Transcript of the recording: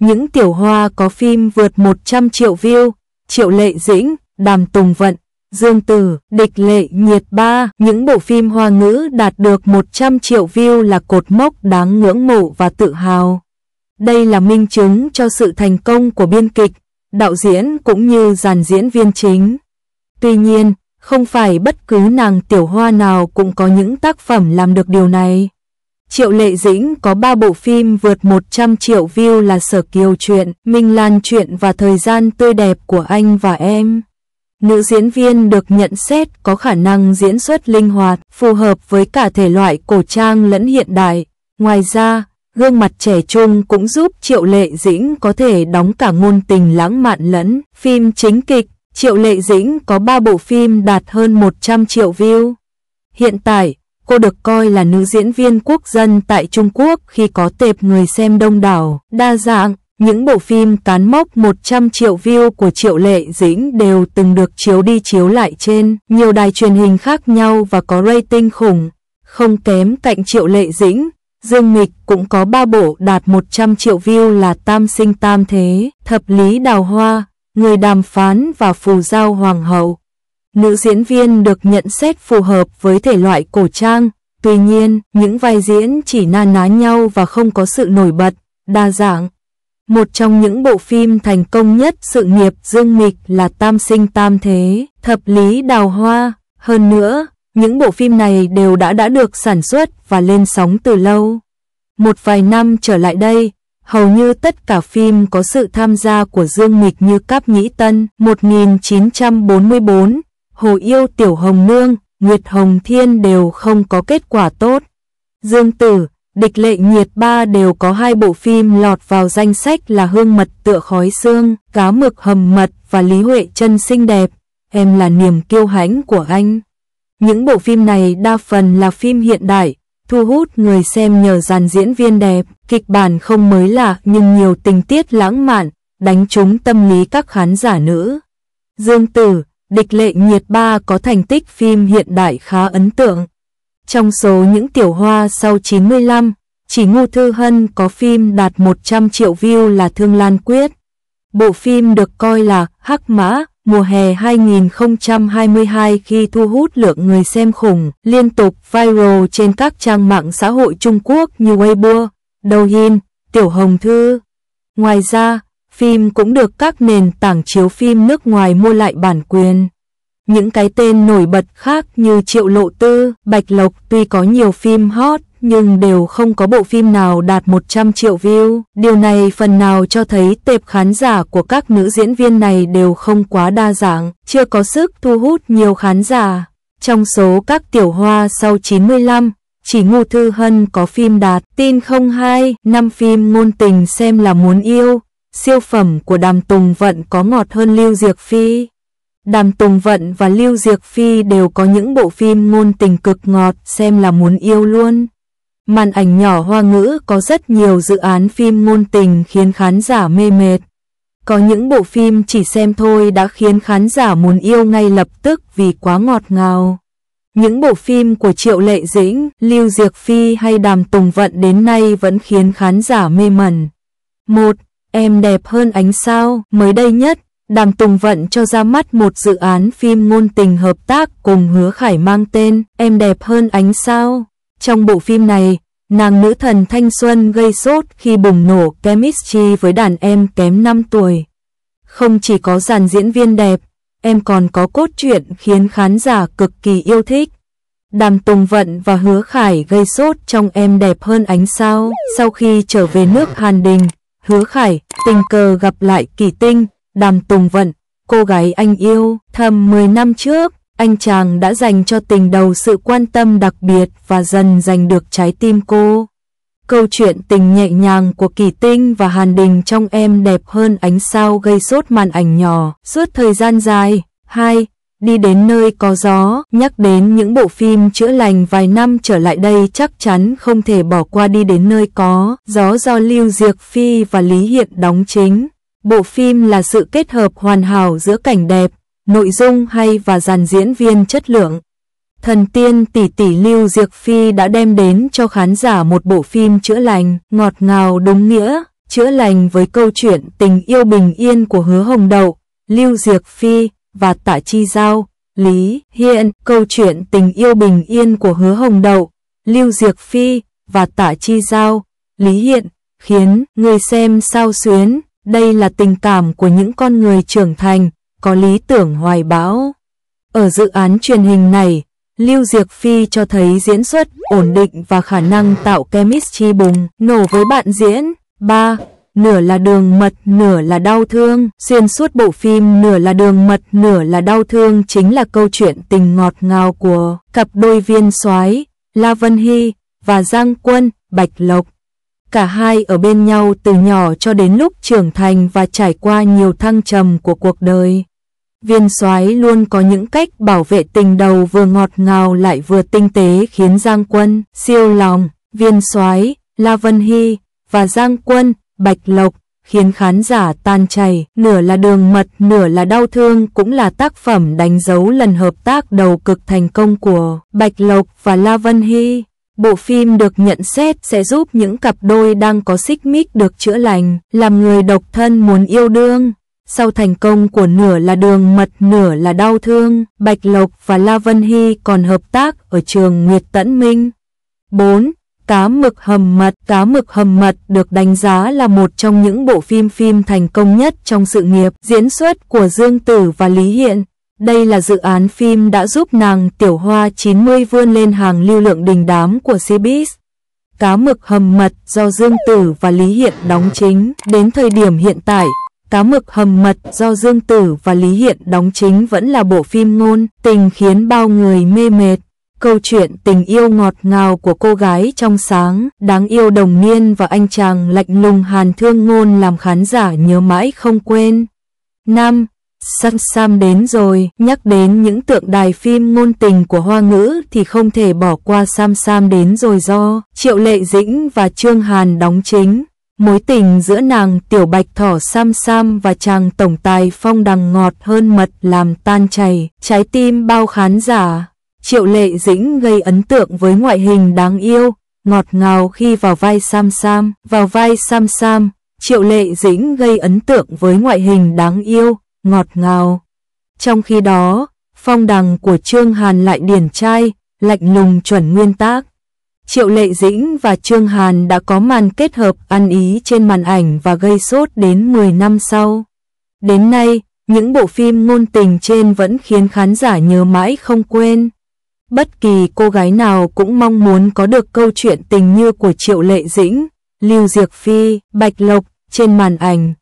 Những tiểu hoa có phim vượt 100 triệu view, Triệu Lệ Dĩnh, Đàm Tùng Vận, Dương Tử, Địch Lệ Nhiệt Ba, những bộ phim hoa ngữ đạt được 100 triệu view là cột mốc đáng ngưỡng mộ và tự hào. Đây là minh chứng cho sự thành công của biên kịch, đạo diễn cũng như dàn diễn viên chính. Tuy nhiên, không phải bất cứ nàng tiểu hoa nào cũng có những tác phẩm làm được điều này. Triệu Lệ Dĩnh có 3 bộ phim vượt 100 triệu view là Sở Kiều Chuyện, Minh Lan Chuyện và Thời gian tươi đẹp của anh và em. Nữ diễn viên được nhận xét có khả năng diễn xuất linh hoạt, phù hợp với cả thể loại cổ trang lẫn hiện đại. Ngoài ra, gương mặt trẻ trung cũng giúp Triệu Lệ Dĩnh có thể đóng cả ngôn tình lãng mạn lẫn phim chính kịch. Triệu Lệ Dĩnh có 3 bộ phim đạt hơn 100 triệu view. Hiện tại, Cô được coi là nữ diễn viên quốc dân tại Trung Quốc khi có tệp người xem đông đảo, đa dạng. Những bộ phim cán mốc 100 triệu view của Triệu Lệ Dĩnh đều từng được chiếu đi chiếu lại trên nhiều đài truyền hình khác nhau và có rating khủng, không kém cạnh Triệu Lệ Dĩnh. Dương Nghịch cũng có 3 bộ đạt 100 triệu view là Tam Sinh Tam Thế, Thập Lý Đào Hoa, Người Đàm Phán và Phù Giao Hoàng Hậu. Nữ diễn viên được nhận xét phù hợp với thể loại cổ trang, tuy nhiên, những vai diễn chỉ na ná nhau và không có sự nổi bật, đa dạng. Một trong những bộ phim thành công nhất sự nghiệp Dương Mịch là Tam Sinh Tam Thế, Thập Lý Đào Hoa. Hơn nữa, những bộ phim này đều đã đã được sản xuất và lên sóng từ lâu. Một vài năm trở lại đây, hầu như tất cả phim có sự tham gia của Dương Mịch như Cáp Nhĩ Tân 1944, Hồ Yêu Tiểu Hồng Nương, Nguyệt Hồng Thiên đều không có kết quả tốt. Dương Tử, Địch Lệ Nhiệt Ba đều có hai bộ phim lọt vào danh sách là Hương Mật Tựa Khói Xương, Cá Mực Hầm Mật và Lý Huệ Chân Xinh Đẹp. Em là niềm kiêu hãnh của anh. Những bộ phim này đa phần là phim hiện đại, thu hút người xem nhờ dàn diễn viên đẹp, kịch bản không mới lạ nhưng nhiều tình tiết lãng mạn, đánh trúng tâm lý các khán giả nữ. Dương Tử, Địch lệ nhiệt ba có thành tích phim hiện đại khá ấn tượng. Trong số những tiểu hoa sau 95, chỉ Ngô Thư Hân có phim đạt 100 triệu view là Thương Lan Quyết. Bộ phim được coi là Hắc Mã mùa hè 2022 khi thu hút lượng người xem khủng liên tục viral trên các trang mạng xã hội Trung Quốc như Weibo, Douyin, Tiểu Hồng Thư. Ngoài ra, phim cũng được các nền tảng chiếu phim nước ngoài mua lại bản quyền. Những cái tên nổi bật khác như Triệu Lộ Tư, Bạch Lộc tuy có nhiều phim hot nhưng đều không có bộ phim nào đạt 100 triệu view. Điều này phần nào cho thấy tệp khán giả của các nữ diễn viên này đều không quá đa dạng, chưa có sức thu hút nhiều khán giả. Trong số các tiểu hoa sau 95, chỉ Ngô Thư Hân có phim đạt tin 02, năm phim ngôn tình xem là muốn yêu, siêu phẩm của Đàm Tùng Vận có ngọt hơn Lưu Diệc Phi. Đàm Tùng Vận và Lưu Diệc Phi đều có những bộ phim ngôn tình cực ngọt xem là muốn yêu luôn. Màn ảnh nhỏ hoa ngữ có rất nhiều dự án phim ngôn tình khiến khán giả mê mệt. Có những bộ phim chỉ xem thôi đã khiến khán giả muốn yêu ngay lập tức vì quá ngọt ngào. Những bộ phim của Triệu Lệ Dĩnh, Lưu Diệc Phi hay Đàm Tùng Vận đến nay vẫn khiến khán giả mê mẩn. 1. Em đẹp hơn ánh sao, mới đây nhất, Đàm Tùng Vận cho ra mắt một dự án phim ngôn tình hợp tác cùng Hứa Khải mang tên Em đẹp hơn ánh sao. Trong bộ phim này, nàng nữ thần thanh xuân gây sốt khi bùng nổ chemistry với đàn em kém 5 tuổi. Không chỉ có dàn diễn viên đẹp, em còn có cốt truyện khiến khán giả cực kỳ yêu thích. Đàm Tùng Vận và Hứa Khải gây sốt trong Em đẹp hơn ánh sao sau khi trở về nước Hàn Đình. Hứa Khải, tình cờ gặp lại Kỳ Tinh, Đàm Tùng Vận, cô gái anh yêu, thầm 10 năm trước, anh chàng đã dành cho tình đầu sự quan tâm đặc biệt và dần giành được trái tim cô. Câu chuyện tình nhẹ nhàng của Kỳ Tinh và Hàn Đình trong em đẹp hơn ánh sao gây sốt màn ảnh nhỏ suốt thời gian dài. 2 đi đến nơi có gió, nhắc đến những bộ phim chữa lành vài năm trở lại đây chắc chắn không thể bỏ qua đi đến nơi có gió do Lưu Diệc Phi và Lý Hiện đóng chính. Bộ phim là sự kết hợp hoàn hảo giữa cảnh đẹp, nội dung hay và dàn diễn viên chất lượng. Thần tiên tỷ tỷ Lưu Diệc Phi đã đem đến cho khán giả một bộ phim chữa lành, ngọt ngào đúng nghĩa, chữa lành với câu chuyện tình yêu bình yên của hứa hồng đậu, Lưu Diệc Phi và Tạ Chi Giao, Lý Hiên, câu chuyện tình yêu bình yên của Hứa Hồng Đậu, Lưu Diệc Phi và Tạ Chi Giao, Lý Hiện, khiến người xem sao xuyến, đây là tình cảm của những con người trưởng thành, có lý tưởng hoài bão. Ở dự án truyền hình này, Lưu Diệc Phi cho thấy diễn xuất ổn định và khả năng tạo chemistry bùng nổ với bạn diễn. 3 nửa là đường mật, nửa là đau thương. Xuyên suốt bộ phim nửa là đường mật, nửa là đau thương chính là câu chuyện tình ngọt ngào của cặp đôi viên soái La Vân Hy và Giang Quân, Bạch Lộc. Cả hai ở bên nhau từ nhỏ cho đến lúc trưởng thành và trải qua nhiều thăng trầm của cuộc đời. Viên soái luôn có những cách bảo vệ tình đầu vừa ngọt ngào lại vừa tinh tế khiến Giang Quân siêu lòng. Viên soái La Vân Hy và Giang Quân bạch lộc, khiến khán giả tan chảy, nửa là đường mật, nửa là đau thương cũng là tác phẩm đánh dấu lần hợp tác đầu cực thành công của Bạch Lộc và La Vân Hy. Bộ phim được nhận xét sẽ giúp những cặp đôi đang có xích mích được chữa lành, làm người độc thân muốn yêu đương. Sau thành công của nửa là đường mật nửa là đau thương, Bạch Lộc và La Vân Hy còn hợp tác ở trường Nguyệt Tẫn Minh. 4. Cá mực hầm mật Cá mực hầm mật được đánh giá là một trong những bộ phim phim thành công nhất trong sự nghiệp diễn xuất của Dương Tử và Lý Hiện. Đây là dự án phim đã giúp nàng Tiểu Hoa 90 vươn lên hàng lưu lượng đình đám của CBS. Cá mực hầm mật do Dương Tử và Lý Hiện đóng chính. Đến thời điểm hiện tại, Cá mực hầm mật do Dương Tử và Lý Hiện đóng chính vẫn là bộ phim ngôn tình khiến bao người mê mệt. Câu chuyện tình yêu ngọt ngào của cô gái trong sáng, đáng yêu đồng niên và anh chàng lạnh lùng hàn thương ngôn làm khán giả nhớ mãi không quên. 5. Sam Sam đến rồi, nhắc đến những tượng đài phim ngôn tình của Hoa ngữ thì không thể bỏ qua Sam Sam đến rồi do Triệu Lệ Dĩnh và Trương Hàn đóng chính. Mối tình giữa nàng Tiểu Bạch Thỏ Sam Sam và chàng tổng tài Phong Đằng ngọt hơn mật làm tan chảy, trái tim bao khán giả. Triệu Lệ Dĩnh gây ấn tượng với ngoại hình đáng yêu, ngọt ngào khi vào vai Sam Sam, vào vai Sam Sam, Triệu Lệ Dĩnh gây ấn tượng với ngoại hình đáng yêu, ngọt ngào. Trong khi đó, phong đằng của Trương Hàn lại điển trai, lạnh lùng chuẩn nguyên tác. Triệu Lệ Dĩnh và Trương Hàn đã có màn kết hợp ăn ý trên màn ảnh và gây sốt đến 10 năm sau. Đến nay, những bộ phim ngôn tình trên vẫn khiến khán giả nhớ mãi không quên. Bất kỳ cô gái nào cũng mong muốn có được câu chuyện tình như của Triệu Lệ Dĩnh, Lưu Diệc Phi, Bạch Lộc trên màn ảnh.